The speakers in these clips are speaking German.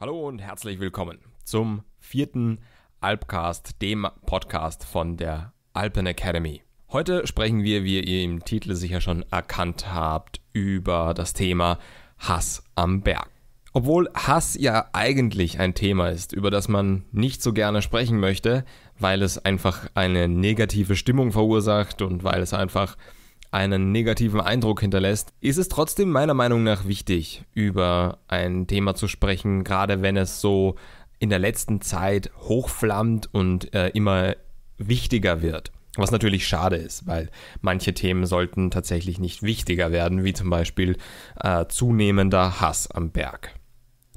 Hallo und herzlich willkommen zum vierten Alpcast, dem Podcast von der Alpen Academy. Heute sprechen wir, wie ihr im Titel sicher schon erkannt habt, über das Thema Hass am Berg. Obwohl Hass ja eigentlich ein Thema ist, über das man nicht so gerne sprechen möchte, weil es einfach eine negative Stimmung verursacht und weil es einfach einen negativen Eindruck hinterlässt, ist es trotzdem meiner Meinung nach wichtig, über ein Thema zu sprechen, gerade wenn es so in der letzten Zeit hochflammt und äh, immer wichtiger wird. Was natürlich schade ist, weil manche Themen sollten tatsächlich nicht wichtiger werden, wie zum Beispiel äh, zunehmender Hass am Berg.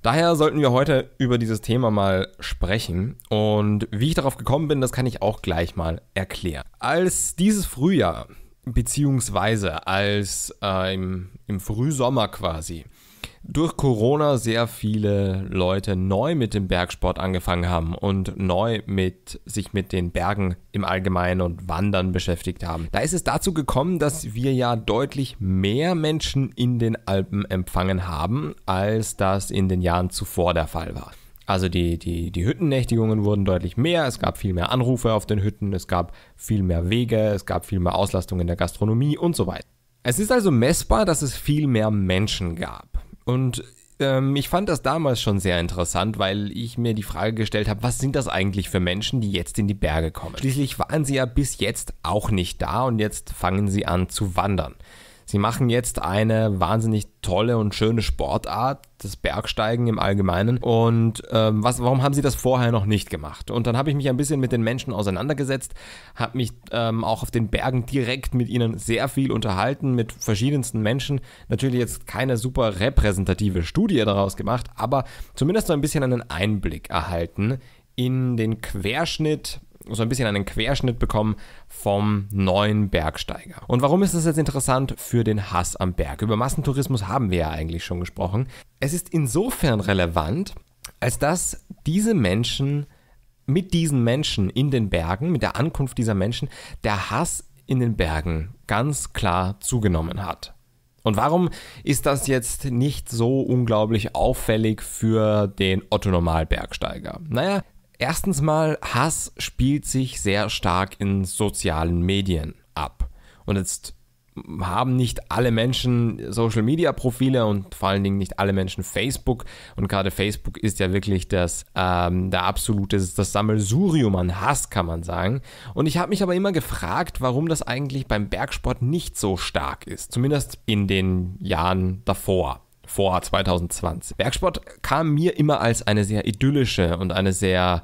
Daher sollten wir heute über dieses Thema mal sprechen und wie ich darauf gekommen bin, das kann ich auch gleich mal erklären. Als dieses Frühjahr beziehungsweise als äh, im, im Frühsommer quasi durch Corona sehr viele Leute neu mit dem Bergsport angefangen haben und neu mit sich mit den Bergen im Allgemeinen und Wandern beschäftigt haben. Da ist es dazu gekommen, dass wir ja deutlich mehr Menschen in den Alpen empfangen haben, als das in den Jahren zuvor der Fall war. Also die, die, die Hüttennächtigungen wurden deutlich mehr, es gab viel mehr Anrufe auf den Hütten, es gab viel mehr Wege, es gab viel mehr Auslastung in der Gastronomie und so weiter. Es ist also messbar, dass es viel mehr Menschen gab. Und ähm, ich fand das damals schon sehr interessant, weil ich mir die Frage gestellt habe, was sind das eigentlich für Menschen, die jetzt in die Berge kommen? Schließlich waren sie ja bis jetzt auch nicht da und jetzt fangen sie an zu wandern. Sie machen jetzt eine wahnsinnig tolle und schöne Sportart, das Bergsteigen im Allgemeinen. Und ähm, was, warum haben sie das vorher noch nicht gemacht? Und dann habe ich mich ein bisschen mit den Menschen auseinandergesetzt, habe mich ähm, auch auf den Bergen direkt mit ihnen sehr viel unterhalten, mit verschiedensten Menschen. Natürlich jetzt keine super repräsentative Studie daraus gemacht, aber zumindest so ein bisschen einen Einblick erhalten in den Querschnitt so ein bisschen einen Querschnitt bekommen vom neuen Bergsteiger. Und warum ist das jetzt interessant für den Hass am Berg? Über Massentourismus haben wir ja eigentlich schon gesprochen. Es ist insofern relevant, als dass diese Menschen mit diesen Menschen in den Bergen, mit der Ankunft dieser Menschen, der Hass in den Bergen ganz klar zugenommen hat. Und warum ist das jetzt nicht so unglaublich auffällig für den Otto normal bergsteiger Naja, Erstens mal, Hass spielt sich sehr stark in sozialen Medien ab. Und jetzt haben nicht alle Menschen Social Media Profile und vor allen Dingen nicht alle Menschen Facebook. Und gerade Facebook ist ja wirklich das, ähm, der absolute, das, Sammelsurium an Hass, kann man sagen. Und ich habe mich aber immer gefragt, warum das eigentlich beim Bergsport nicht so stark ist. Zumindest in den Jahren davor vor 2020. Bergsport kam mir immer als eine sehr idyllische und eine sehr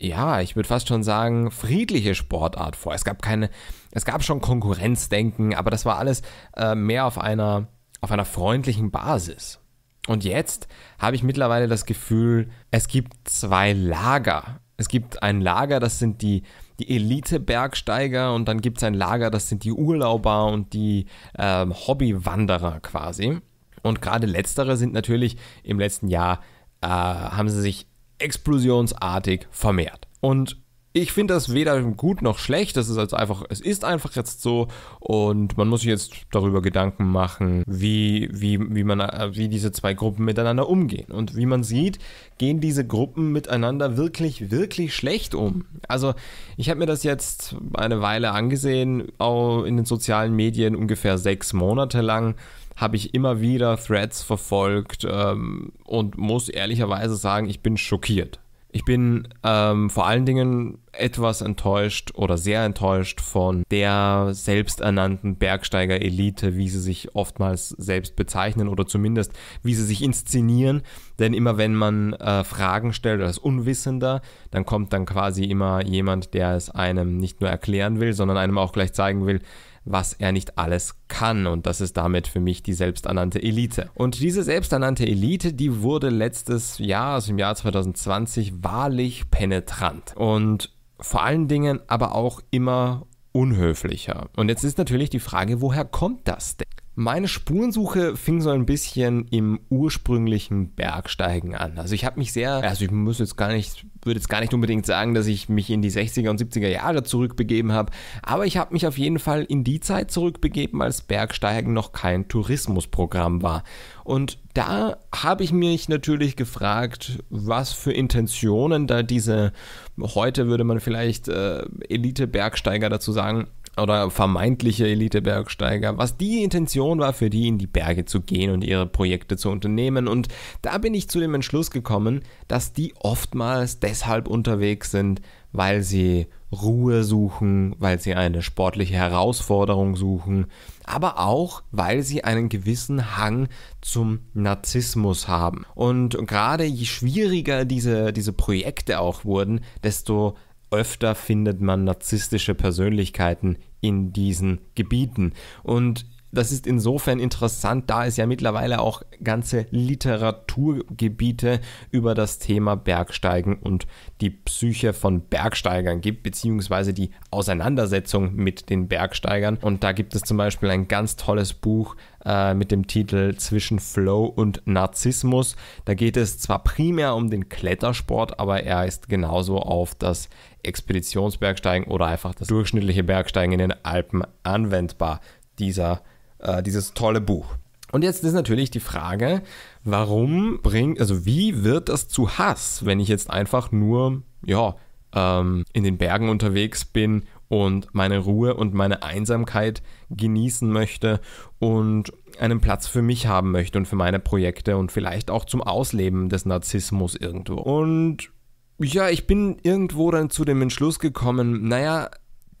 ja, ich würde fast schon sagen, friedliche Sportart vor. Es gab keine, es gab schon Konkurrenzdenken, aber das war alles äh, mehr auf einer, auf einer freundlichen Basis. Und jetzt habe ich mittlerweile das Gefühl, es gibt zwei Lager. Es gibt ein Lager, das sind die, die Elite-Bergsteiger und dann gibt es ein Lager, das sind die Urlauber und die äh, Hobbywanderer quasi. Und gerade letztere sind natürlich im letzten Jahr, äh, haben sie sich explosionsartig vermehrt. Und ich finde das weder gut noch schlecht. Das ist also einfach, es ist einfach jetzt so und man muss sich jetzt darüber Gedanken machen, wie, wie, wie man, äh, wie diese zwei Gruppen miteinander umgehen. Und wie man sieht, gehen diese Gruppen miteinander wirklich, wirklich schlecht um. Also ich habe mir das jetzt eine Weile angesehen, auch in den sozialen Medien ungefähr sechs Monate lang habe ich immer wieder Threads verfolgt ähm, und muss ehrlicherweise sagen, ich bin schockiert. Ich bin ähm, vor allen Dingen etwas enttäuscht oder sehr enttäuscht von der selbsternannten Bergsteiger-Elite, wie sie sich oftmals selbst bezeichnen oder zumindest wie sie sich inszenieren. Denn immer wenn man äh, Fragen stellt als Unwissender, dann kommt dann quasi immer jemand, der es einem nicht nur erklären will, sondern einem auch gleich zeigen will, was er nicht alles kann. Und das ist damit für mich die selbsternannte Elite. Und diese selbsternannte Elite, die wurde letztes Jahr, also im Jahr 2020, wahrlich penetrant. Und vor allen Dingen aber auch immer unhöflicher. Und jetzt ist natürlich die Frage, woher kommt das denn? Meine Spurensuche fing so ein bisschen im ursprünglichen Bergsteigen an. Also ich habe mich sehr, also ich muss jetzt gar nicht, würde jetzt gar nicht unbedingt sagen, dass ich mich in die 60er und 70er Jahre zurückbegeben habe, aber ich habe mich auf jeden Fall in die Zeit zurückbegeben, als Bergsteigen noch kein Tourismusprogramm war. Und da habe ich mich natürlich gefragt, was für Intentionen da diese, heute würde man vielleicht äh, Elite-Bergsteiger dazu sagen, oder vermeintliche Elite-Bergsteiger, was die Intention war für die, in die Berge zu gehen und ihre Projekte zu unternehmen. Und da bin ich zu dem Entschluss gekommen, dass die oftmals deshalb unterwegs sind, weil sie Ruhe suchen, weil sie eine sportliche Herausforderung suchen, aber auch, weil sie einen gewissen Hang zum Narzissmus haben. Und gerade je schwieriger diese, diese Projekte auch wurden, desto öfter findet man narzisstische Persönlichkeiten in diesen Gebieten. Und das ist insofern interessant, da es ja mittlerweile auch ganze Literaturgebiete über das Thema Bergsteigen und die Psyche von Bergsteigern gibt, beziehungsweise die Auseinandersetzung mit den Bergsteigern. Und da gibt es zum Beispiel ein ganz tolles Buch äh, mit dem Titel Zwischen Flow und Narzissmus. Da geht es zwar primär um den Klettersport, aber er ist genauso auf das Expeditionsbergsteigen oder einfach das durchschnittliche Bergsteigen in den Alpen anwendbar. Dieser äh, dieses tolle Buch. Und jetzt ist natürlich die Frage, warum bringt, also wie wird das zu Hass, wenn ich jetzt einfach nur, ja, ähm, in den Bergen unterwegs bin und meine Ruhe und meine Einsamkeit genießen möchte und einen Platz für mich haben möchte und für meine Projekte und vielleicht auch zum Ausleben des Narzissmus irgendwo. Und ja, ich bin irgendwo dann zu dem Entschluss gekommen, naja,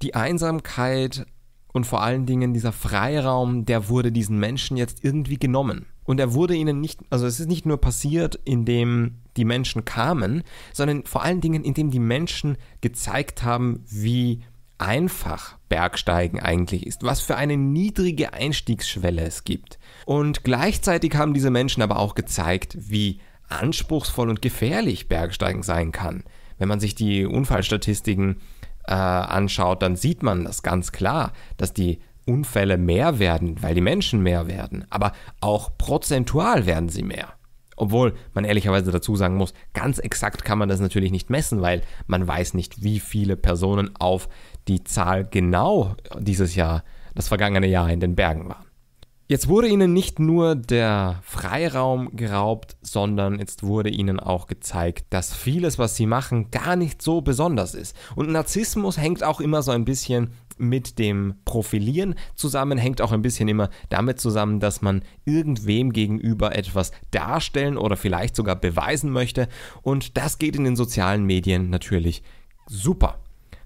die Einsamkeit und vor allen Dingen dieser Freiraum, der wurde diesen Menschen jetzt irgendwie genommen. Und er wurde ihnen nicht, also es ist nicht nur passiert, indem die Menschen kamen, sondern vor allen Dingen, indem die Menschen gezeigt haben, wie einfach Bergsteigen eigentlich ist, was für eine niedrige Einstiegsschwelle es gibt. Und gleichzeitig haben diese Menschen aber auch gezeigt, wie anspruchsvoll und gefährlich Bergsteigen sein kann. Wenn man sich die Unfallstatistiken äh, anschaut, dann sieht man das ganz klar, dass die Unfälle mehr werden, weil die Menschen mehr werden. Aber auch prozentual werden sie mehr. Obwohl man ehrlicherweise dazu sagen muss, ganz exakt kann man das natürlich nicht messen, weil man weiß nicht, wie viele Personen auf die Zahl genau dieses Jahr, das vergangene Jahr in den Bergen waren. Jetzt wurde ihnen nicht nur der Freiraum geraubt, sondern jetzt wurde ihnen auch gezeigt, dass vieles, was sie machen, gar nicht so besonders ist. Und Narzissmus hängt auch immer so ein bisschen mit dem Profilieren zusammen, hängt auch ein bisschen immer damit zusammen, dass man irgendwem gegenüber etwas darstellen oder vielleicht sogar beweisen möchte. Und das geht in den sozialen Medien natürlich super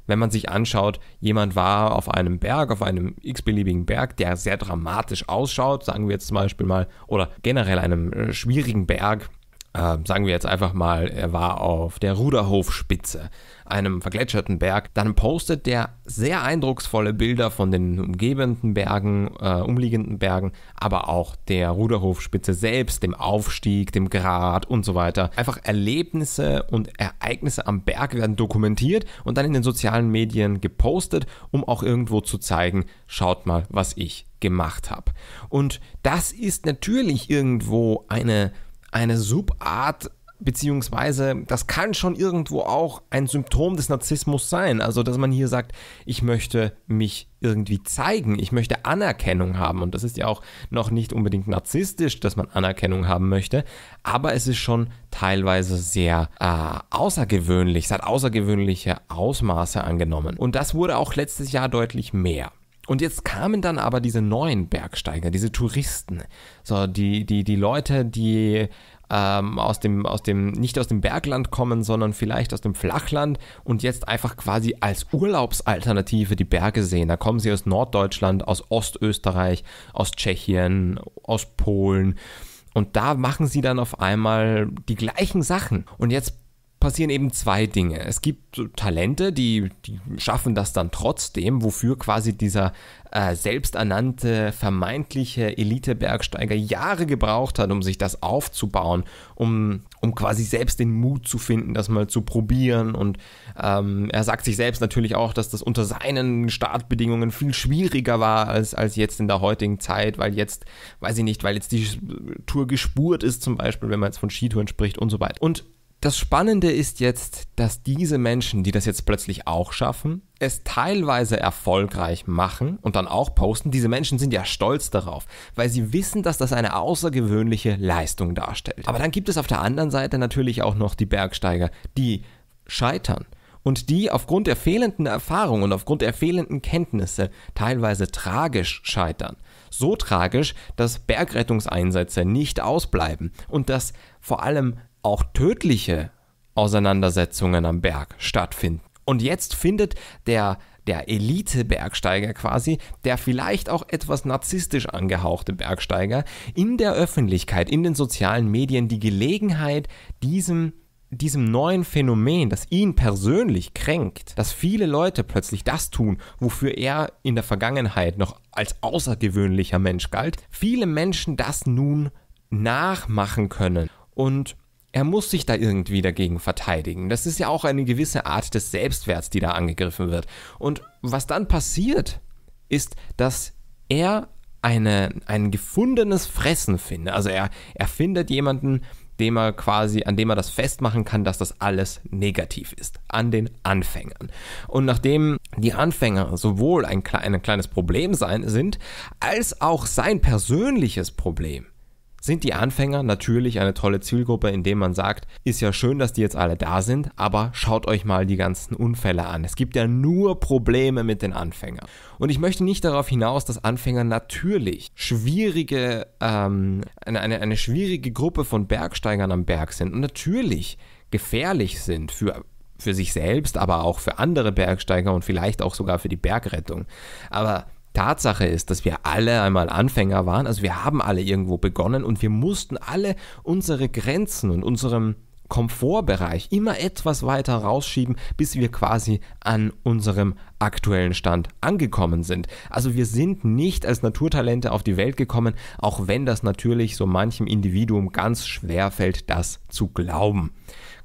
wenn man sich anschaut, jemand war auf einem Berg, auf einem x-beliebigen Berg, der sehr dramatisch ausschaut, sagen wir jetzt zum Beispiel mal, oder generell einem äh, schwierigen Berg, äh, sagen wir jetzt einfach mal, er war auf der Ruderhofspitze einem vergletscherten Berg, dann postet der sehr eindrucksvolle Bilder von den umgebenden Bergen, äh, umliegenden Bergen, aber auch der Ruderhofspitze selbst, dem Aufstieg, dem Grat und so weiter. Einfach Erlebnisse und Ereignisse am Berg werden dokumentiert und dann in den sozialen Medien gepostet, um auch irgendwo zu zeigen, schaut mal, was ich gemacht habe. Und das ist natürlich irgendwo eine eine Subart beziehungsweise das kann schon irgendwo auch ein Symptom des Narzissmus sein. Also, dass man hier sagt, ich möchte mich irgendwie zeigen, ich möchte Anerkennung haben. Und das ist ja auch noch nicht unbedingt narzisstisch, dass man Anerkennung haben möchte, aber es ist schon teilweise sehr äh, außergewöhnlich, es hat außergewöhnliche Ausmaße angenommen. Und das wurde auch letztes Jahr deutlich mehr. Und jetzt kamen dann aber diese neuen Bergsteiger, diese Touristen, so die, die, die Leute, die ähm, aus dem, aus dem, nicht aus dem Bergland kommen, sondern vielleicht aus dem Flachland und jetzt einfach quasi als Urlaubsalternative die Berge sehen. Da kommen sie aus Norddeutschland, aus Ostösterreich, aus Tschechien, aus Polen. Und da machen sie dann auf einmal die gleichen Sachen. Und jetzt passieren eben zwei Dinge. Es gibt Talente, die, die schaffen das dann trotzdem, wofür quasi dieser äh, selbsternannte vermeintliche Elite-Bergsteiger Jahre gebraucht hat, um sich das aufzubauen, um, um quasi selbst den Mut zu finden, das mal zu probieren. Und ähm, er sagt sich selbst natürlich auch, dass das unter seinen Startbedingungen viel schwieriger war als, als jetzt in der heutigen Zeit, weil jetzt, weiß ich nicht, weil jetzt die Tour gespurt ist, zum Beispiel, wenn man jetzt von Skitouren spricht und so weiter. Und das Spannende ist jetzt, dass diese Menschen, die das jetzt plötzlich auch schaffen, es teilweise erfolgreich machen und dann auch posten. Diese Menschen sind ja stolz darauf, weil sie wissen, dass das eine außergewöhnliche Leistung darstellt. Aber dann gibt es auf der anderen Seite natürlich auch noch die Bergsteiger, die scheitern und die aufgrund der fehlenden Erfahrung und aufgrund der fehlenden Kenntnisse teilweise tragisch scheitern. So tragisch, dass Bergrettungseinsätze nicht ausbleiben und dass vor allem auch tödliche Auseinandersetzungen am Berg stattfinden. Und jetzt findet der, der Elite-Bergsteiger quasi, der vielleicht auch etwas narzisstisch angehauchte Bergsteiger, in der Öffentlichkeit, in den sozialen Medien die Gelegenheit, diesem diesem neuen Phänomen, das ihn persönlich kränkt, dass viele Leute plötzlich das tun, wofür er in der Vergangenheit noch als außergewöhnlicher Mensch galt, viele Menschen das nun nachmachen können. Und er muss sich da irgendwie dagegen verteidigen. Das ist ja auch eine gewisse Art des Selbstwerts, die da angegriffen wird. Und was dann passiert, ist, dass er eine, ein gefundenes Fressen findet. Also er, er findet jemanden, dem er quasi, an dem er das festmachen kann, dass das alles negativ ist, an den Anfängern. Und nachdem die Anfänger sowohl ein, ein kleines Problem sein, sind, als auch sein persönliches Problem, sind die Anfänger natürlich eine tolle Zielgruppe, indem man sagt, ist ja schön, dass die jetzt alle da sind, aber schaut euch mal die ganzen Unfälle an. Es gibt ja nur Probleme mit den Anfängern. Und ich möchte nicht darauf hinaus, dass Anfänger natürlich schwierige, ähm, eine, eine, eine schwierige Gruppe von Bergsteigern am Berg sind und natürlich gefährlich sind für für sich selbst, aber auch für andere Bergsteiger und vielleicht auch sogar für die Bergrettung. Aber Tatsache ist, dass wir alle einmal Anfänger waren, also wir haben alle irgendwo begonnen und wir mussten alle unsere Grenzen und unserem Komfortbereich immer etwas weiter rausschieben, bis wir quasi an unserem aktuellen Stand angekommen sind. Also wir sind nicht als Naturtalente auf die Welt gekommen, auch wenn das natürlich so manchem Individuum ganz schwer fällt, das zu glauben.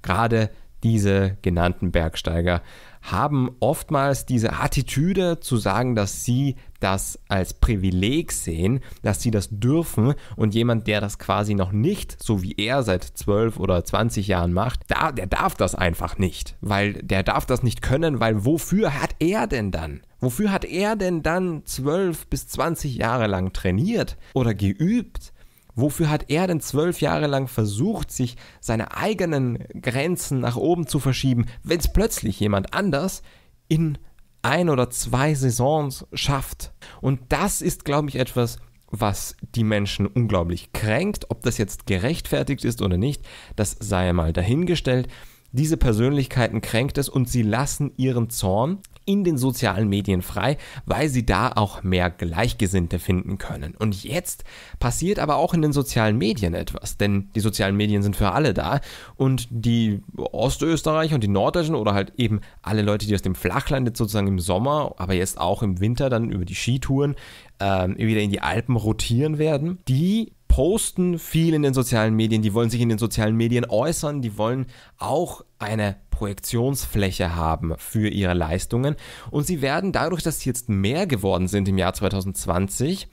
Gerade diese genannten Bergsteiger haben oftmals diese Attitüde zu sagen, dass sie das als Privileg sehen, dass sie das dürfen und jemand, der das quasi noch nicht, so wie er seit 12 oder 20 Jahren macht, da, der darf das einfach nicht, weil der darf das nicht können, weil wofür hat er denn dann? Wofür hat er denn dann 12 bis 20 Jahre lang trainiert oder geübt? Wofür hat er denn zwölf Jahre lang versucht, sich seine eigenen Grenzen nach oben zu verschieben, wenn es plötzlich jemand anders in ein oder zwei Saisons schafft? Und das ist, glaube ich, etwas, was die Menschen unglaublich kränkt. Ob das jetzt gerechtfertigt ist oder nicht, das sei mal dahingestellt. Diese Persönlichkeiten kränkt es und sie lassen ihren Zorn in den sozialen Medien frei, weil sie da auch mehr Gleichgesinnte finden können. Und jetzt passiert aber auch in den sozialen Medien etwas, denn die sozialen Medien sind für alle da und die Ostösterreicher und die Norddeutschen oder halt eben alle Leute, die aus dem Flachland jetzt sozusagen im Sommer, aber jetzt auch im Winter dann über die Skitouren äh, wieder in die Alpen rotieren werden, die posten viel in den sozialen Medien, die wollen sich in den sozialen Medien äußern, die wollen auch eine Projektionsfläche haben für ihre Leistungen. Und sie werden dadurch, dass sie jetzt mehr geworden sind im Jahr 2020,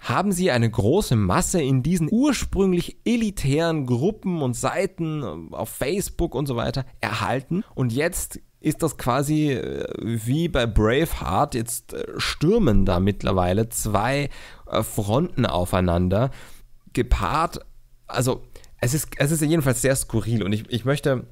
haben sie eine große Masse in diesen ursprünglich elitären Gruppen und Seiten äh, auf Facebook und so weiter erhalten. Und jetzt ist das quasi äh, wie bei Braveheart, jetzt äh, stürmen da mittlerweile zwei Fronten aufeinander, gepaart, also es ist, es ist jedenfalls sehr skurril und ich, ich möchte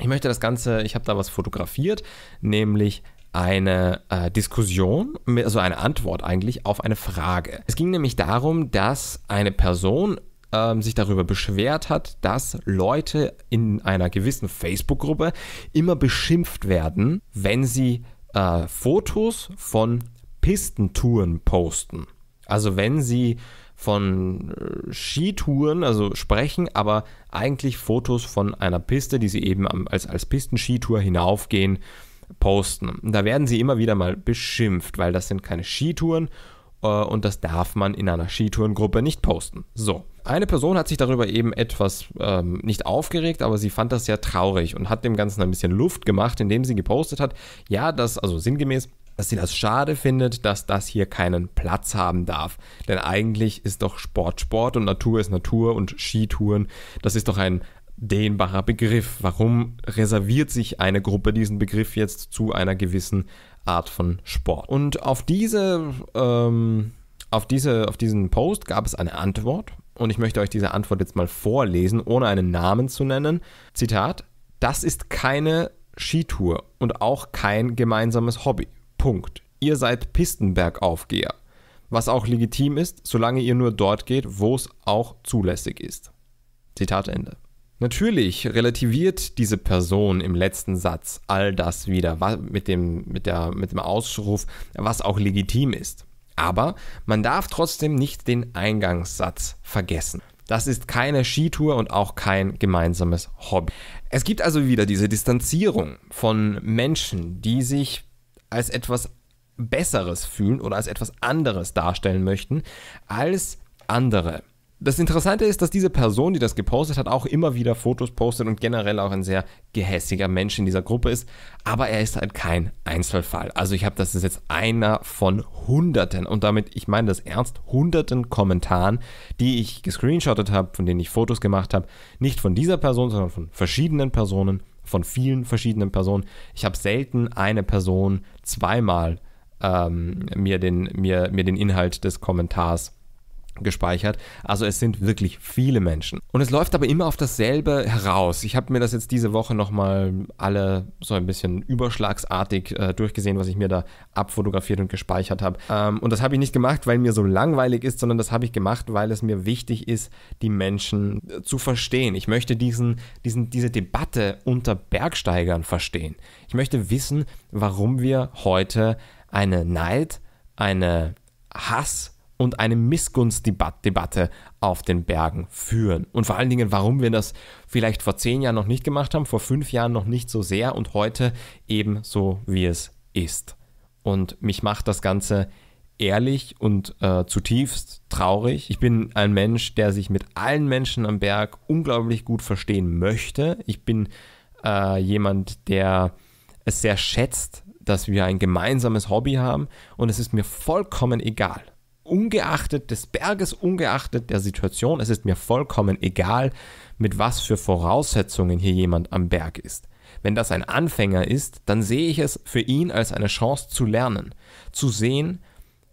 ich möchte das Ganze, ich habe da was fotografiert, nämlich eine äh, Diskussion, also eine Antwort eigentlich auf eine Frage. Es ging nämlich darum, dass eine Person ähm, sich darüber beschwert hat, dass Leute in einer gewissen Facebook-Gruppe immer beschimpft werden, wenn sie äh, Fotos von Pistentouren posten. Also wenn sie von äh, Skitouren, also sprechen, aber eigentlich Fotos von einer Piste, die sie eben als, als Pistenskitour hinaufgehen, posten. Da werden sie immer wieder mal beschimpft, weil das sind keine Skitouren äh, und das darf man in einer Skitourengruppe nicht posten. So. Eine Person hat sich darüber eben etwas ähm, nicht aufgeregt, aber sie fand das sehr traurig und hat dem Ganzen ein bisschen Luft gemacht, indem sie gepostet hat, ja, das, also sinngemäß, dass sie das schade findet, dass das hier keinen Platz haben darf. Denn eigentlich ist doch Sport Sport und Natur ist Natur und Skitouren, das ist doch ein dehnbarer Begriff. Warum reserviert sich eine Gruppe diesen Begriff jetzt zu einer gewissen Art von Sport? Und auf diese, ähm, auf diese, auf diesen Post gab es eine Antwort. Und ich möchte euch diese Antwort jetzt mal vorlesen, ohne einen Namen zu nennen. Zitat: Das ist keine Skitour und auch kein gemeinsames Hobby. Punkt. Ihr seid Pistenbergaufgeher. Was auch legitim ist, solange ihr nur dort geht, wo es auch zulässig ist. Zitat Ende. Natürlich relativiert diese Person im letzten Satz all das wieder mit dem, mit, der, mit dem Ausruf, was auch legitim ist. Aber man darf trotzdem nicht den Eingangssatz vergessen. Das ist keine Skitour und auch kein gemeinsames Hobby. Es gibt also wieder diese Distanzierung von Menschen, die sich als etwas Besseres fühlen oder als etwas anderes darstellen möchten als andere. Das Interessante ist, dass diese Person, die das gepostet hat, auch immer wieder Fotos postet und generell auch ein sehr gehässiger Mensch in dieser Gruppe ist. Aber er ist halt kein Einzelfall. Also ich habe, das ist jetzt einer von Hunderten und damit, ich meine das ernst, Hunderten Kommentaren, die ich gescreenshottet habe, von denen ich Fotos gemacht habe. Nicht von dieser Person, sondern von verschiedenen Personen von vielen verschiedenen Personen. Ich habe selten eine Person zweimal ähm, mir, den, mir, mir den Inhalt des Kommentars gespeichert. Also es sind wirklich viele Menschen. Und es läuft aber immer auf dasselbe heraus. Ich habe mir das jetzt diese Woche nochmal alle so ein bisschen überschlagsartig äh, durchgesehen, was ich mir da abfotografiert und gespeichert habe. Ähm, und das habe ich nicht gemacht, weil mir so langweilig ist, sondern das habe ich gemacht, weil es mir wichtig ist, die Menschen äh, zu verstehen. Ich möchte diesen, diesen, diese Debatte unter Bergsteigern verstehen. Ich möchte wissen, warum wir heute eine Neid, eine Hass und eine Missgunstdebatte auf den Bergen führen. Und vor allen Dingen, warum wir das vielleicht vor zehn Jahren noch nicht gemacht haben, vor fünf Jahren noch nicht so sehr und heute eben so, wie es ist. Und mich macht das Ganze ehrlich und äh, zutiefst traurig. Ich bin ein Mensch, der sich mit allen Menschen am Berg unglaublich gut verstehen möchte. Ich bin äh, jemand, der es sehr schätzt, dass wir ein gemeinsames Hobby haben und es ist mir vollkommen egal, ungeachtet des Berges, ungeachtet der Situation, es ist mir vollkommen egal, mit was für Voraussetzungen hier jemand am Berg ist. Wenn das ein Anfänger ist, dann sehe ich es für ihn als eine Chance zu lernen, zu sehen,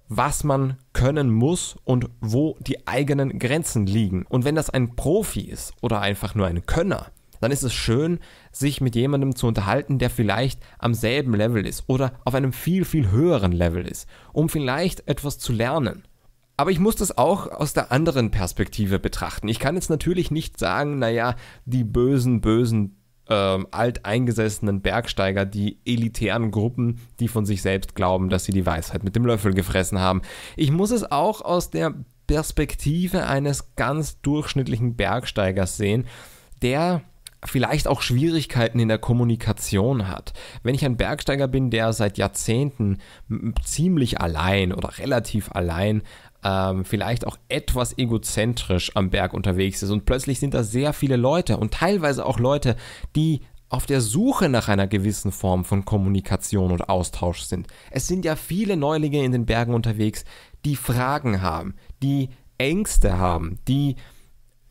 was man können muss und wo die eigenen Grenzen liegen. Und wenn das ein Profi ist oder einfach nur ein Könner, dann ist es schön, sich mit jemandem zu unterhalten, der vielleicht am selben Level ist oder auf einem viel, viel höheren Level ist, um vielleicht etwas zu lernen. Aber ich muss das auch aus der anderen Perspektive betrachten. Ich kann jetzt natürlich nicht sagen, naja, die bösen, bösen, ähm, alteingesessenen Bergsteiger, die elitären Gruppen, die von sich selbst glauben, dass sie die Weisheit mit dem Löffel gefressen haben. Ich muss es auch aus der Perspektive eines ganz durchschnittlichen Bergsteigers sehen, der vielleicht auch Schwierigkeiten in der Kommunikation hat. Wenn ich ein Bergsteiger bin, der seit Jahrzehnten ziemlich allein oder relativ allein ähm, vielleicht auch etwas egozentrisch am Berg unterwegs ist und plötzlich sind da sehr viele Leute und teilweise auch Leute, die auf der Suche nach einer gewissen Form von Kommunikation und Austausch sind. Es sind ja viele Neulinge in den Bergen unterwegs, die Fragen haben, die Ängste haben, die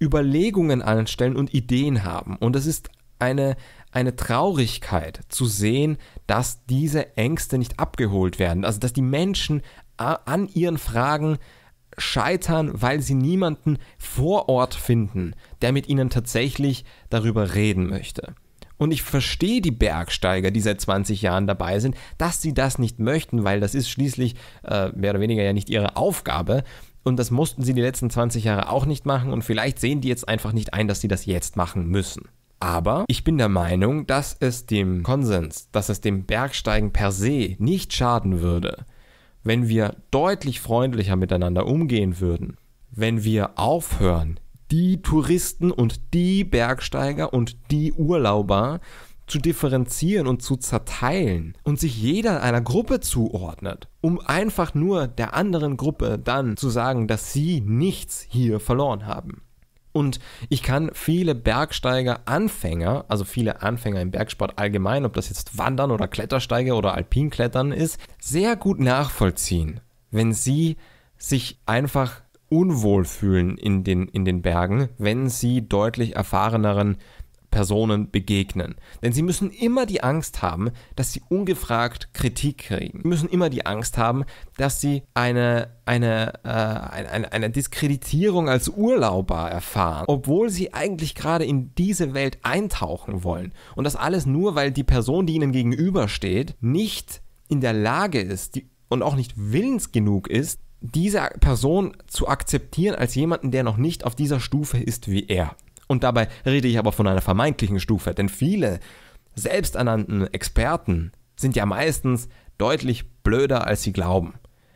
Überlegungen anstellen und Ideen haben. Und es ist eine, eine Traurigkeit zu sehen, dass diese Ängste nicht abgeholt werden. Also dass die Menschen an ihren Fragen scheitern, weil sie niemanden vor Ort finden, der mit ihnen tatsächlich darüber reden möchte. Und ich verstehe die Bergsteiger, die seit 20 Jahren dabei sind, dass sie das nicht möchten, weil das ist schließlich äh, mehr oder weniger ja nicht ihre Aufgabe und das mussten sie die letzten 20 Jahre auch nicht machen und vielleicht sehen die jetzt einfach nicht ein, dass sie das jetzt machen müssen. Aber ich bin der Meinung, dass es dem Konsens, dass es dem Bergsteigen per se nicht schaden würde, wenn wir deutlich freundlicher miteinander umgehen würden, wenn wir aufhören, die Touristen und die Bergsteiger und die Urlauber zu differenzieren und zu zerteilen und sich jeder einer Gruppe zuordnet, um einfach nur der anderen Gruppe dann zu sagen, dass sie nichts hier verloren haben. Und ich kann viele Bergsteiger Anfänger, also viele Anfänger im Bergsport allgemein, ob das jetzt Wandern oder Klettersteiger oder Alpinklettern ist, sehr gut nachvollziehen, wenn sie sich einfach unwohl fühlen in den, in den Bergen, wenn sie deutlich erfahreneren Personen begegnen. Denn sie müssen immer die Angst haben, dass sie ungefragt Kritik kriegen. Sie müssen immer die Angst haben, dass sie eine, eine, äh, eine, eine Diskreditierung als Urlauber erfahren, obwohl sie eigentlich gerade in diese Welt eintauchen wollen. Und das alles nur, weil die Person, die ihnen gegenübersteht, nicht in der Lage ist die, und auch nicht willens genug ist, diese Person zu akzeptieren als jemanden, der noch nicht auf dieser Stufe ist wie er. Und dabei rede ich aber von einer vermeintlichen Stufe, denn viele selbsternannten Experten sind ja meistens deutlich blöder, als sie glauben.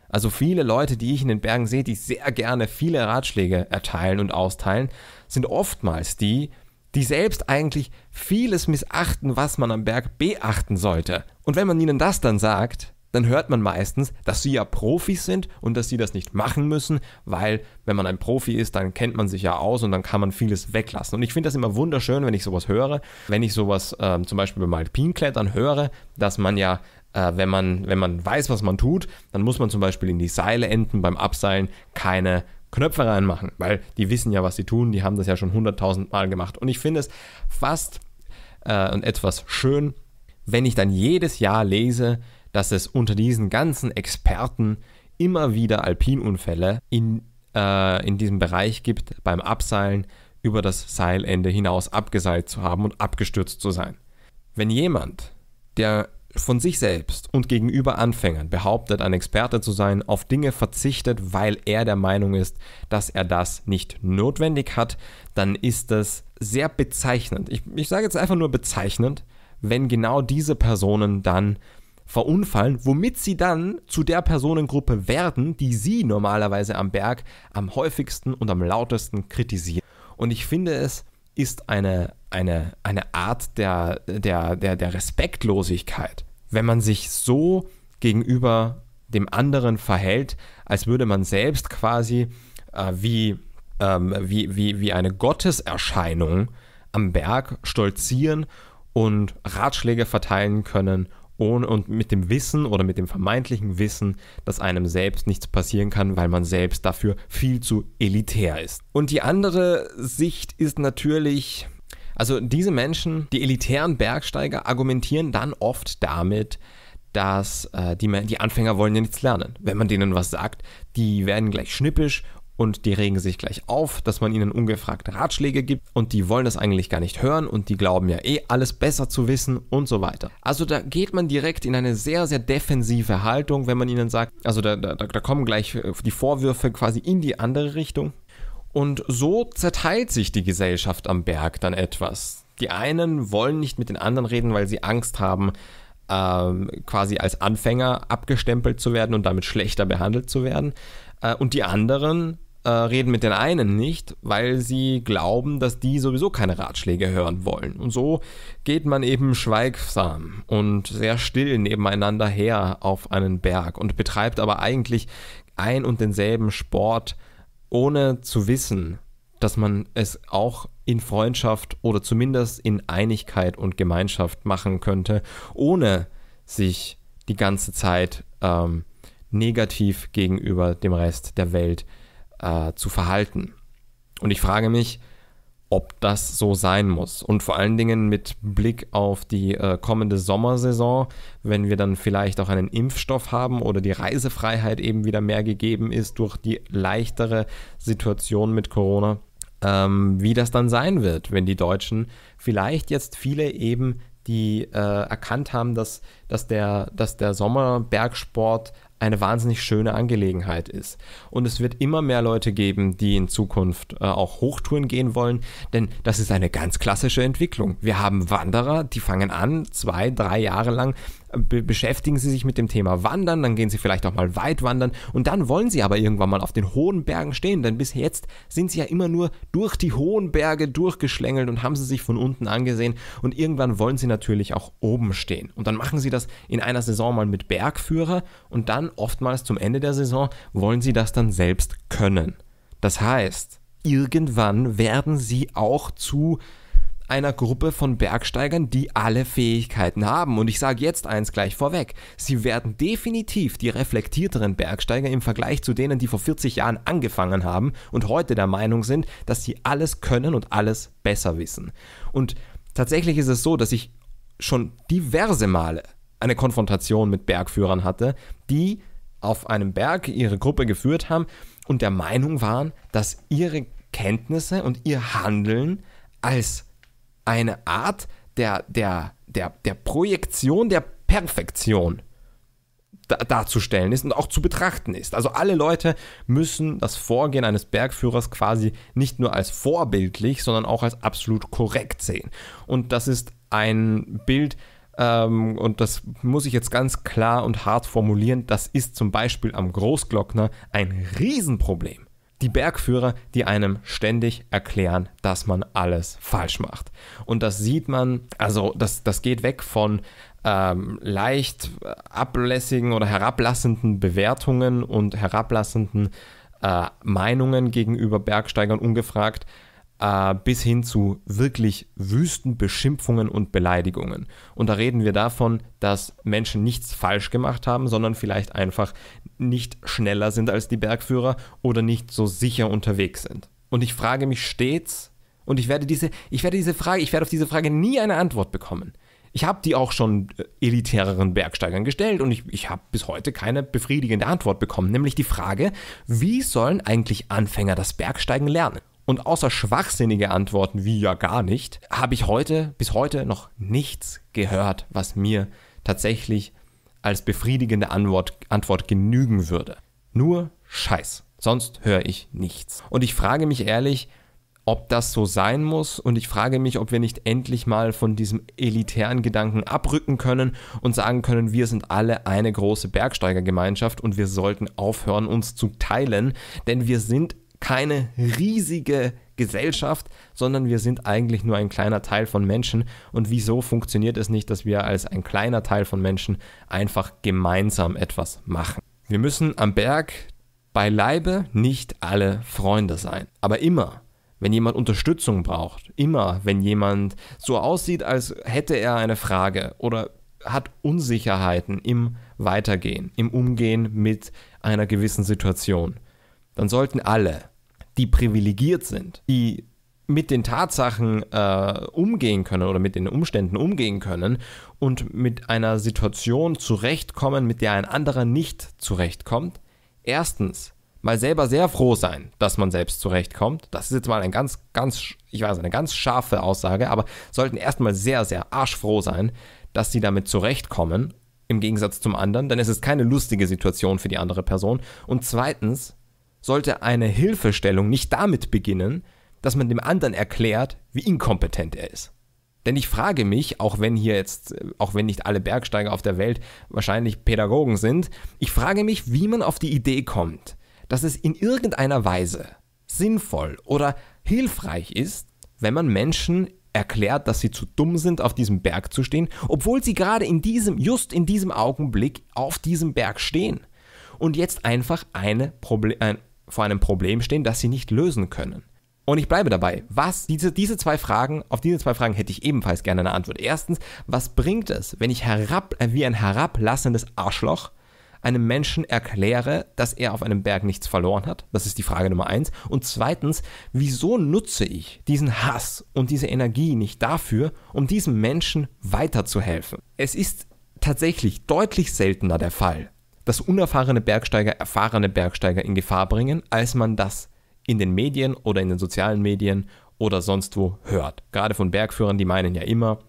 Also viele Leute, die ich in den Bergen sehe, die sehr gerne viele Ratschläge erteilen und austeilen, sind oftmals die, die selbst eigentlich vieles missachten, was man am Berg beachten sollte. Und wenn man ihnen das dann sagt, dann hört man meistens, dass sie ja Profis sind und dass sie das nicht machen müssen, weil wenn man ein Profi ist, dann kennt man sich ja aus und dann kann man vieles weglassen. Und ich finde das immer wunderschön, wenn ich sowas höre, wenn ich sowas ähm, zum Beispiel beim Alpinklettern höre, dass man ja äh, wenn, man, wenn man weiß, was man tut, dann muss man zum Beispiel in die Seileenden beim Abseilen keine Knöpfe reinmachen, weil die wissen ja, was sie tun, die haben das ja schon hunderttausend Mal gemacht. Und ich finde es fast äh, und etwas schön, wenn ich dann jedes Jahr lese, dass es unter diesen ganzen Experten immer wieder Alpinunfälle in, äh, in diesem Bereich gibt, beim Abseilen über das Seilende hinaus abgeseilt zu haben und abgestürzt zu sein. Wenn jemand, der von sich selbst und gegenüber Anfängern behauptet, ein Experte zu sein, auf Dinge verzichtet, weil er der Meinung ist, dass er das nicht notwendig hat, dann ist das sehr bezeichnend. Ich, ich sage jetzt einfach nur bezeichnend, wenn genau diese Personen dann verunfallen, womit sie dann zu der Personengruppe werden, die sie normalerweise am Berg am häufigsten und am lautesten kritisieren. Und ich finde es ist eine, eine, eine Art der, der, der, der Respektlosigkeit, wenn man sich so gegenüber dem anderen verhält, als würde man selbst quasi äh, wie, ähm, wie, wie, wie eine Gotteserscheinung am Berg stolzieren und Ratschläge verteilen können ohne, und mit dem Wissen oder mit dem vermeintlichen Wissen, dass einem selbst nichts passieren kann, weil man selbst dafür viel zu elitär ist. Und die andere Sicht ist natürlich, also diese Menschen, die elitären Bergsteiger, argumentieren dann oft damit, dass äh, die, die Anfänger wollen ja nichts lernen. Wenn man denen was sagt, die werden gleich schnippisch und die regen sich gleich auf, dass man ihnen ungefragte Ratschläge gibt und die wollen das eigentlich gar nicht hören und die glauben ja eh alles besser zu wissen und so weiter. Also da geht man direkt in eine sehr, sehr defensive Haltung, wenn man ihnen sagt, also da, da, da kommen gleich äh, die Vorwürfe quasi in die andere Richtung. Und so zerteilt sich die Gesellschaft am Berg dann etwas. Die einen wollen nicht mit den anderen reden, weil sie Angst haben, ähm, quasi als Anfänger abgestempelt zu werden und damit schlechter behandelt zu werden. Äh, und die anderen äh, reden mit den einen nicht, weil sie glauben, dass die sowieso keine Ratschläge hören wollen. Und so geht man eben schweigsam und sehr still nebeneinander her auf einen Berg und betreibt aber eigentlich ein und denselben Sport, ohne zu wissen, dass man es auch in Freundschaft oder zumindest in Einigkeit und Gemeinschaft machen könnte, ohne sich die ganze Zeit ähm, negativ gegenüber dem Rest der Welt zu äh, zu verhalten. Und ich frage mich, ob das so sein muss. Und vor allen Dingen mit Blick auf die äh, kommende Sommersaison, wenn wir dann vielleicht auch einen Impfstoff haben oder die Reisefreiheit eben wieder mehr gegeben ist durch die leichtere Situation mit Corona, ähm, wie das dann sein wird, wenn die Deutschen vielleicht jetzt viele eben die äh, erkannt haben, dass, dass, der, dass der Sommerbergsport eine wahnsinnig schöne Angelegenheit ist. Und es wird immer mehr Leute geben, die in Zukunft äh, auch Hochtouren gehen wollen, denn das ist eine ganz klassische Entwicklung. Wir haben Wanderer, die fangen an, zwei, drei Jahre lang be beschäftigen sie sich mit dem Thema Wandern, dann gehen sie vielleicht auch mal weit wandern und dann wollen sie aber irgendwann mal auf den hohen Bergen stehen, denn bis jetzt sind sie ja immer nur durch die hohen Berge durchgeschlängelt und haben sie sich von unten angesehen und irgendwann wollen sie natürlich auch oben stehen. Und dann machen sie das in einer Saison mal mit Bergführer und dann oftmals zum Ende der Saison wollen sie das dann selbst können. Das heißt, irgendwann werden sie auch zu einer Gruppe von Bergsteigern, die alle Fähigkeiten haben. Und ich sage jetzt eins gleich vorweg. Sie werden definitiv die reflektierteren Bergsteiger im Vergleich zu denen, die vor 40 Jahren angefangen haben und heute der Meinung sind, dass sie alles können und alles besser wissen. Und tatsächlich ist es so, dass ich schon diverse Male eine Konfrontation mit Bergführern hatte, die auf einem Berg ihre Gruppe geführt haben und der Meinung waren, dass ihre Kenntnisse und ihr Handeln als eine Art der, der, der, der Projektion der Perfektion darzustellen ist und auch zu betrachten ist. Also alle Leute müssen das Vorgehen eines Bergführers quasi nicht nur als vorbildlich, sondern auch als absolut korrekt sehen. Und das ist ein Bild, ähm, und das muss ich jetzt ganz klar und hart formulieren, das ist zum Beispiel am Großglockner ein Riesenproblem die Bergführer, die einem ständig erklären, dass man alles falsch macht. Und das sieht man, also das, das geht weg von ähm, leicht äh, ablässigen oder herablassenden Bewertungen und herablassenden äh, Meinungen gegenüber Bergsteigern ungefragt äh, bis hin zu wirklich wüsten Beschimpfungen und Beleidigungen. Und da reden wir davon, dass Menschen nichts falsch gemacht haben, sondern vielleicht einfach nicht schneller sind als die Bergführer oder nicht so sicher unterwegs sind. Und ich frage mich stets, und ich werde diese, ich werde diese Frage, ich werde auf diese Frage nie eine Antwort bekommen. Ich habe die auch schon äh, elitäreren Bergsteigern gestellt und ich, ich habe bis heute keine befriedigende Antwort bekommen, nämlich die Frage, wie sollen eigentlich Anfänger das Bergsteigen lernen? Und außer schwachsinnige Antworten wie ja gar nicht, habe ich heute, bis heute noch nichts gehört, was mir tatsächlich als befriedigende Antwort, Antwort genügen würde. Nur Scheiß. Sonst höre ich nichts. Und ich frage mich ehrlich, ob das so sein muss und ich frage mich, ob wir nicht endlich mal von diesem elitären Gedanken abrücken können und sagen können, wir sind alle eine große Bergsteigergemeinschaft und wir sollten aufhören, uns zu teilen, denn wir sind keine riesige Gesellschaft, sondern wir sind eigentlich nur ein kleiner Teil von Menschen. Und wieso funktioniert es nicht, dass wir als ein kleiner Teil von Menschen einfach gemeinsam etwas machen? Wir müssen am Berg beileibe nicht alle Freunde sein, aber immer wenn jemand Unterstützung braucht, immer wenn jemand so aussieht, als hätte er eine Frage oder hat Unsicherheiten im Weitergehen, im Umgehen mit einer gewissen Situation dann sollten alle, die privilegiert sind, die mit den Tatsachen äh, umgehen können oder mit den Umständen umgehen können und mit einer Situation zurechtkommen, mit der ein anderer nicht zurechtkommt. Erstens, mal selber sehr froh sein, dass man selbst zurechtkommt. Das ist jetzt mal eine ganz, ganz, ich weiß, eine ganz scharfe Aussage, aber sollten erstmal sehr, sehr arschfroh sein, dass sie damit zurechtkommen, im Gegensatz zum anderen, denn es ist keine lustige Situation für die andere Person. Und zweitens, sollte eine Hilfestellung nicht damit beginnen, dass man dem anderen erklärt, wie inkompetent er ist. Denn ich frage mich, auch wenn hier jetzt, äh, auch wenn nicht alle Bergsteiger auf der Welt wahrscheinlich Pädagogen sind, ich frage mich, wie man auf die Idee kommt, dass es in irgendeiner Weise sinnvoll oder hilfreich ist, wenn man Menschen erklärt, dass sie zu dumm sind, auf diesem Berg zu stehen, obwohl sie gerade in diesem, just in diesem Augenblick auf diesem Berg stehen und jetzt einfach eine Proble ein vor einem Problem stehen, das sie nicht lösen können. Und ich bleibe dabei. Was, diese, diese zwei Fragen, auf diese zwei Fragen hätte ich ebenfalls gerne eine Antwort. Erstens, was bringt es, wenn ich herab, äh, wie ein herablassendes Arschloch einem Menschen erkläre, dass er auf einem Berg nichts verloren hat? Das ist die Frage Nummer eins. Und zweitens, wieso nutze ich diesen Hass und diese Energie nicht dafür, um diesem Menschen weiterzuhelfen? Es ist tatsächlich deutlich seltener der Fall, dass unerfahrene Bergsteiger erfahrene Bergsteiger in Gefahr bringen, als man das in den Medien oder in den sozialen Medien oder sonst wo hört. Gerade von Bergführern, die meinen ja immer,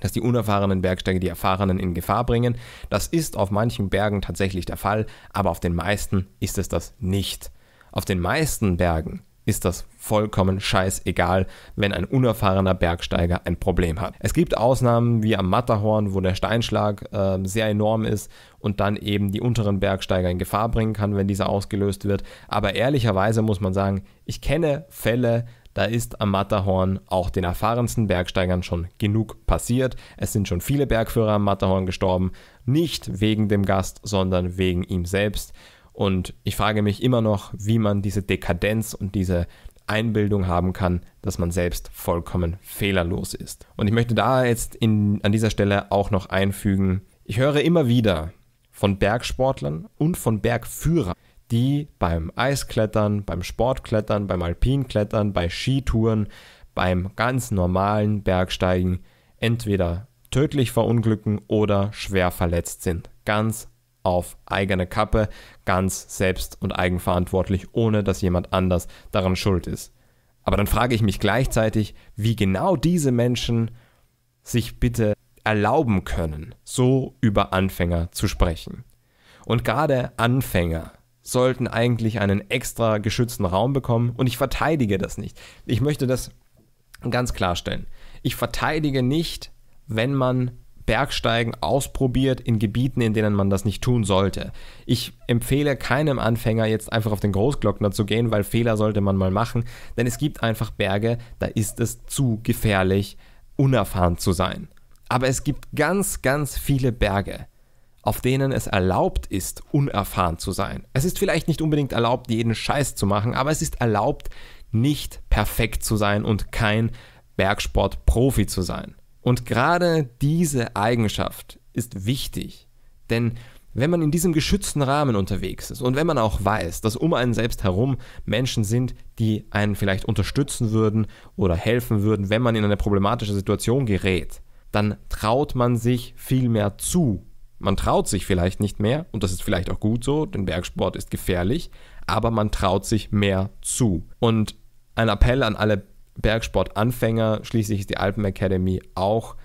dass die unerfahrenen Bergsteiger die Erfahrenen in Gefahr bringen. Das ist auf manchen Bergen tatsächlich der Fall, aber auf den meisten ist es das nicht. Auf den meisten Bergen ist das vollkommen scheißegal, wenn ein unerfahrener Bergsteiger ein Problem hat. Es gibt Ausnahmen wie am Matterhorn, wo der Steinschlag äh, sehr enorm ist und dann eben die unteren Bergsteiger in Gefahr bringen kann, wenn dieser ausgelöst wird. Aber ehrlicherweise muss man sagen, ich kenne Fälle, da ist am Matterhorn auch den erfahrensten Bergsteigern schon genug passiert. Es sind schon viele Bergführer am Matterhorn gestorben, nicht wegen dem Gast, sondern wegen ihm selbst. Und ich frage mich immer noch, wie man diese Dekadenz und diese Einbildung haben kann, dass man selbst vollkommen fehlerlos ist. Und ich möchte da jetzt in, an dieser Stelle auch noch einfügen, ich höre immer wieder von Bergsportlern und von Bergführern, die beim Eisklettern, beim Sportklettern, beim Alpinklettern, bei Skitouren, beim ganz normalen Bergsteigen entweder tödlich verunglücken oder schwer verletzt sind. Ganz auf eigene Kappe, ganz selbst und eigenverantwortlich, ohne dass jemand anders daran schuld ist. Aber dann frage ich mich gleichzeitig, wie genau diese Menschen sich bitte erlauben können, so über Anfänger zu sprechen. Und gerade Anfänger sollten eigentlich einen extra geschützten Raum bekommen und ich verteidige das nicht. Ich möchte das ganz klarstellen. Ich verteidige nicht, wenn man Bergsteigen ausprobiert in Gebieten, in denen man das nicht tun sollte. Ich empfehle keinem Anfänger jetzt einfach auf den Großglockner zu gehen, weil Fehler sollte man mal machen, denn es gibt einfach Berge, da ist es zu gefährlich, unerfahren zu sein. Aber es gibt ganz, ganz viele Berge, auf denen es erlaubt ist, unerfahren zu sein. Es ist vielleicht nicht unbedingt erlaubt, jeden Scheiß zu machen, aber es ist erlaubt, nicht perfekt zu sein und kein Bergsportprofi zu sein. Und gerade diese Eigenschaft ist wichtig, denn wenn man in diesem geschützten Rahmen unterwegs ist und wenn man auch weiß, dass um einen selbst herum Menschen sind, die einen vielleicht unterstützen würden oder helfen würden, wenn man in eine problematische Situation gerät, dann traut man sich viel mehr zu. Man traut sich vielleicht nicht mehr, und das ist vielleicht auch gut so, denn Bergsport ist gefährlich, aber man traut sich mehr zu. Und ein Appell an alle Bergsportanfänger. Schließlich ist die Alpen Academy auch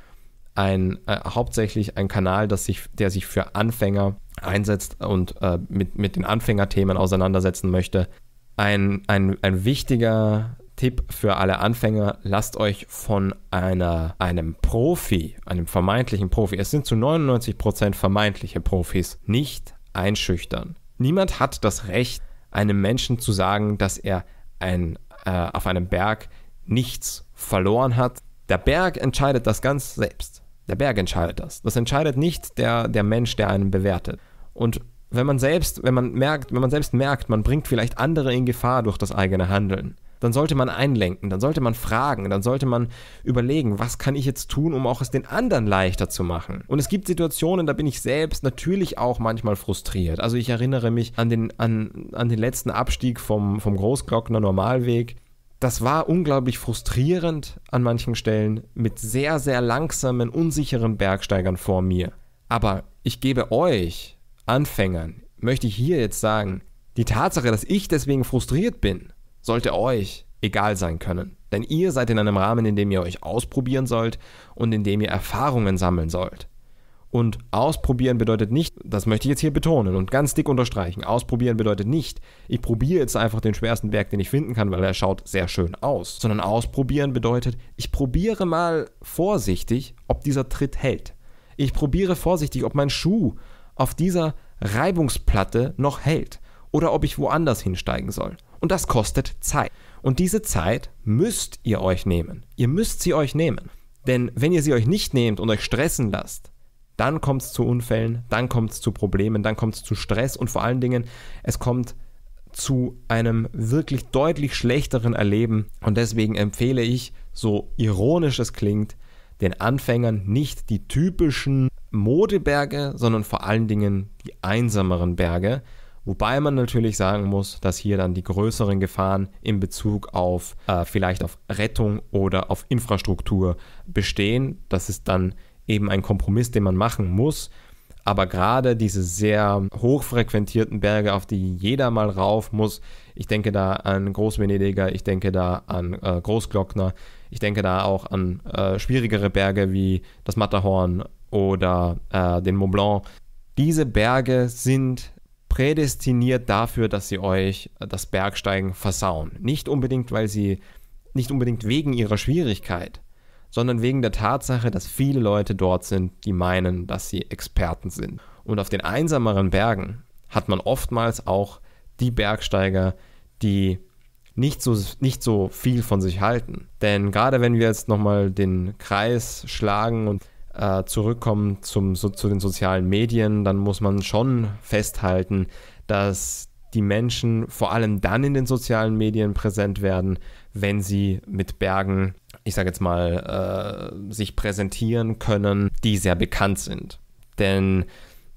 ein, äh, hauptsächlich ein Kanal, das sich, der sich für Anfänger einsetzt und äh, mit, mit den Anfängerthemen auseinandersetzen möchte. Ein, ein, ein wichtiger Tipp für alle Anfänger, lasst euch von einer, einem Profi, einem vermeintlichen Profi, es sind zu 99% vermeintliche Profis, nicht einschüchtern. Niemand hat das Recht, einem Menschen zu sagen, dass er ein, äh, auf einem Berg nichts verloren hat. Der Berg entscheidet das ganz selbst. Der Berg entscheidet das. Das entscheidet nicht der, der Mensch, der einen bewertet. Und wenn man selbst, wenn man merkt, wenn man selbst merkt, man bringt vielleicht andere in Gefahr durch das eigene Handeln, dann sollte man einlenken, dann sollte man fragen, dann sollte man überlegen, was kann ich jetzt tun, um auch es den anderen leichter zu machen. Und es gibt Situationen, da bin ich selbst natürlich auch manchmal frustriert. Also ich erinnere mich an den, an, an den letzten Abstieg vom, vom Großglockner Normalweg das war unglaublich frustrierend an manchen Stellen mit sehr, sehr langsamen, unsicheren Bergsteigern vor mir. Aber ich gebe euch, Anfängern, möchte ich hier jetzt sagen, die Tatsache, dass ich deswegen frustriert bin, sollte euch egal sein können. Denn ihr seid in einem Rahmen, in dem ihr euch ausprobieren sollt und in dem ihr Erfahrungen sammeln sollt. Und ausprobieren bedeutet nicht, das möchte ich jetzt hier betonen und ganz dick unterstreichen, ausprobieren bedeutet nicht, ich probiere jetzt einfach den schwersten Berg, den ich finden kann, weil er schaut sehr schön aus, sondern ausprobieren bedeutet, ich probiere mal vorsichtig, ob dieser Tritt hält. Ich probiere vorsichtig, ob mein Schuh auf dieser Reibungsplatte noch hält oder ob ich woanders hinsteigen soll. Und das kostet Zeit. Und diese Zeit müsst ihr euch nehmen. Ihr müsst sie euch nehmen. Denn wenn ihr sie euch nicht nehmt und euch stressen lasst, dann kommt es zu Unfällen, dann kommt es zu Problemen, dann kommt es zu Stress und vor allen Dingen, es kommt zu einem wirklich deutlich schlechteren Erleben. Und deswegen empfehle ich, so ironisch es klingt, den Anfängern nicht die typischen Modeberge, sondern vor allen Dingen die einsameren Berge. Wobei man natürlich sagen muss, dass hier dann die größeren Gefahren in Bezug auf äh, vielleicht auf Rettung oder auf Infrastruktur bestehen. Das ist dann eben ein Kompromiss, den man machen muss. Aber gerade diese sehr hochfrequentierten Berge, auf die jeder mal rauf muss, ich denke da an Großvenediger, ich denke da an äh, Großglockner, ich denke da auch an äh, schwierigere Berge wie das Matterhorn oder äh, den Mont Blanc. Diese Berge sind prädestiniert dafür, dass sie euch das Bergsteigen versauen. Nicht unbedingt, weil sie, nicht unbedingt wegen ihrer Schwierigkeit, sondern wegen der Tatsache, dass viele Leute dort sind, die meinen, dass sie Experten sind. Und auf den einsameren Bergen hat man oftmals auch die Bergsteiger, die nicht so, nicht so viel von sich halten. Denn gerade wenn wir jetzt nochmal den Kreis schlagen und äh, zurückkommen zum, so, zu den sozialen Medien, dann muss man schon festhalten, dass die Menschen vor allem dann in den sozialen Medien präsent werden, wenn sie mit Bergen, ich sage jetzt mal, äh, sich präsentieren können, die sehr bekannt sind. Denn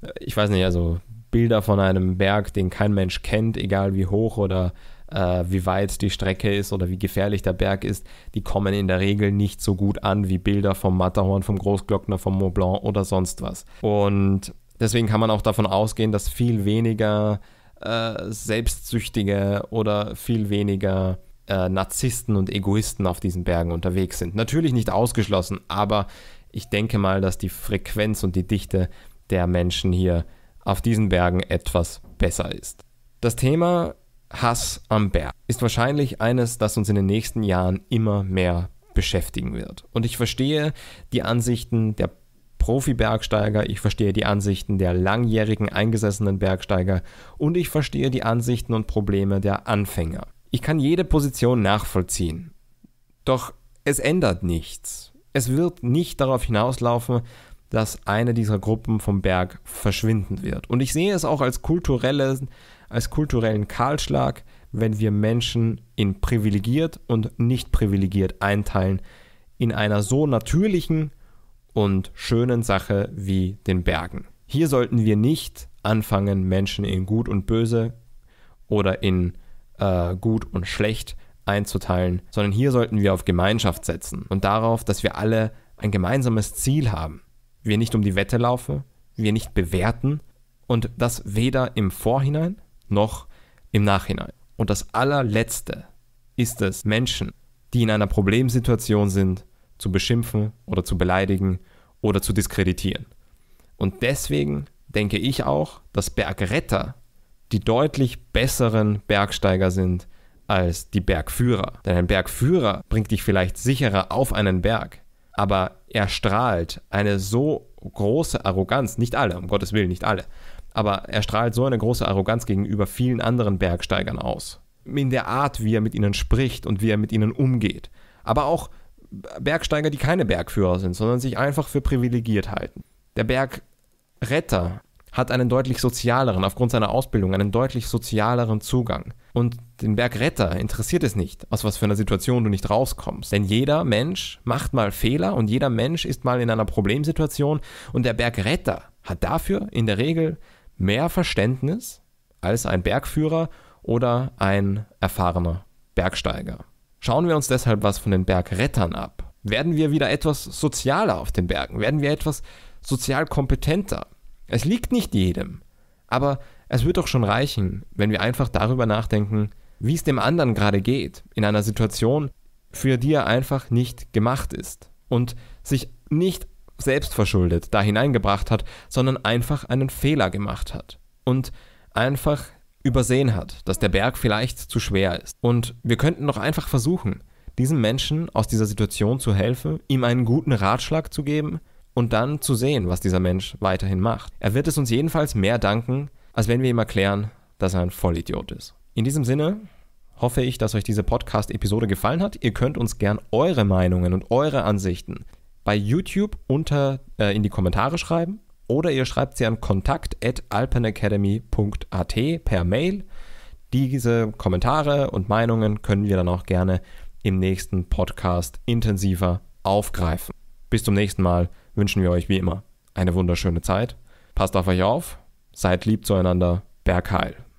äh, ich weiß nicht, also Bilder von einem Berg, den kein Mensch kennt, egal wie hoch oder äh, wie weit die Strecke ist oder wie gefährlich der Berg ist, die kommen in der Regel nicht so gut an wie Bilder vom Matterhorn, vom Großglockner, vom Mont Blanc oder sonst was. Und deswegen kann man auch davon ausgehen, dass viel weniger äh, selbstsüchtige oder viel weniger äh, Narzissten und Egoisten auf diesen Bergen unterwegs sind. Natürlich nicht ausgeschlossen, aber ich denke mal, dass die Frequenz und die Dichte der Menschen hier auf diesen Bergen etwas besser ist. Das Thema Hass am Berg ist wahrscheinlich eines, das uns in den nächsten Jahren immer mehr beschäftigen wird. Und ich verstehe die Ansichten der Profi-Bergsteiger, ich verstehe die Ansichten der langjährigen eingesessenen Bergsteiger und ich verstehe die Ansichten und Probleme der Anfänger. Ich kann jede Position nachvollziehen. Doch es ändert nichts. Es wird nicht darauf hinauslaufen, dass eine dieser Gruppen vom Berg verschwinden wird. Und ich sehe es auch als, kulturelle, als kulturellen Kahlschlag, wenn wir Menschen in privilegiert und nicht privilegiert einteilen, in einer so natürlichen und schönen Sache wie den Bergen. Hier sollten wir nicht anfangen, Menschen in Gut und Böse oder in äh, gut und schlecht einzuteilen, sondern hier sollten wir auf Gemeinschaft setzen und darauf, dass wir alle ein gemeinsames Ziel haben. Wir nicht um die Wette laufen, wir nicht bewerten und das weder im Vorhinein noch im Nachhinein. Und das allerletzte ist es, Menschen, die in einer Problemsituation sind, zu beschimpfen oder zu beleidigen oder zu diskreditieren. Und deswegen denke ich auch, dass Bergretter die deutlich besseren Bergsteiger sind als die Bergführer. Denn ein Bergführer bringt dich vielleicht sicherer auf einen Berg, aber er strahlt eine so große Arroganz, nicht alle, um Gottes Willen, nicht alle, aber er strahlt so eine große Arroganz gegenüber vielen anderen Bergsteigern aus. In der Art, wie er mit ihnen spricht und wie er mit ihnen umgeht. Aber auch Bergsteiger, die keine Bergführer sind, sondern sich einfach für privilegiert halten. Der Bergretter hat einen deutlich sozialeren, aufgrund seiner Ausbildung, einen deutlich sozialeren Zugang. Und den Bergretter interessiert es nicht, aus was für einer Situation du nicht rauskommst. Denn jeder Mensch macht mal Fehler und jeder Mensch ist mal in einer Problemsituation und der Bergretter hat dafür in der Regel mehr Verständnis als ein Bergführer oder ein erfahrener Bergsteiger. Schauen wir uns deshalb was von den Bergrettern ab. Werden wir wieder etwas sozialer auf den Bergen? Werden wir etwas sozial kompetenter? Es liegt nicht jedem, aber es wird doch schon reichen, wenn wir einfach darüber nachdenken, wie es dem anderen gerade geht, in einer Situation, für die er einfach nicht gemacht ist und sich nicht selbst verschuldet da hineingebracht hat, sondern einfach einen Fehler gemacht hat und einfach übersehen hat, dass der Berg vielleicht zu schwer ist. Und wir könnten doch einfach versuchen, diesem Menschen aus dieser Situation zu helfen, ihm einen guten Ratschlag zu geben und dann zu sehen, was dieser Mensch weiterhin macht. Er wird es uns jedenfalls mehr danken, als wenn wir ihm erklären, dass er ein Vollidiot ist. In diesem Sinne hoffe ich, dass euch diese Podcast-Episode gefallen hat. Ihr könnt uns gern eure Meinungen und eure Ansichten bei YouTube unter äh, in die Kommentare schreiben oder ihr schreibt sie an kontakt@alpenacademy.at per Mail. Diese Kommentare und Meinungen können wir dann auch gerne im nächsten Podcast intensiver aufgreifen. Bis zum nächsten Mal wünschen wir euch wie immer eine wunderschöne Zeit. Passt auf euch auf, seid lieb zueinander, Bergheil.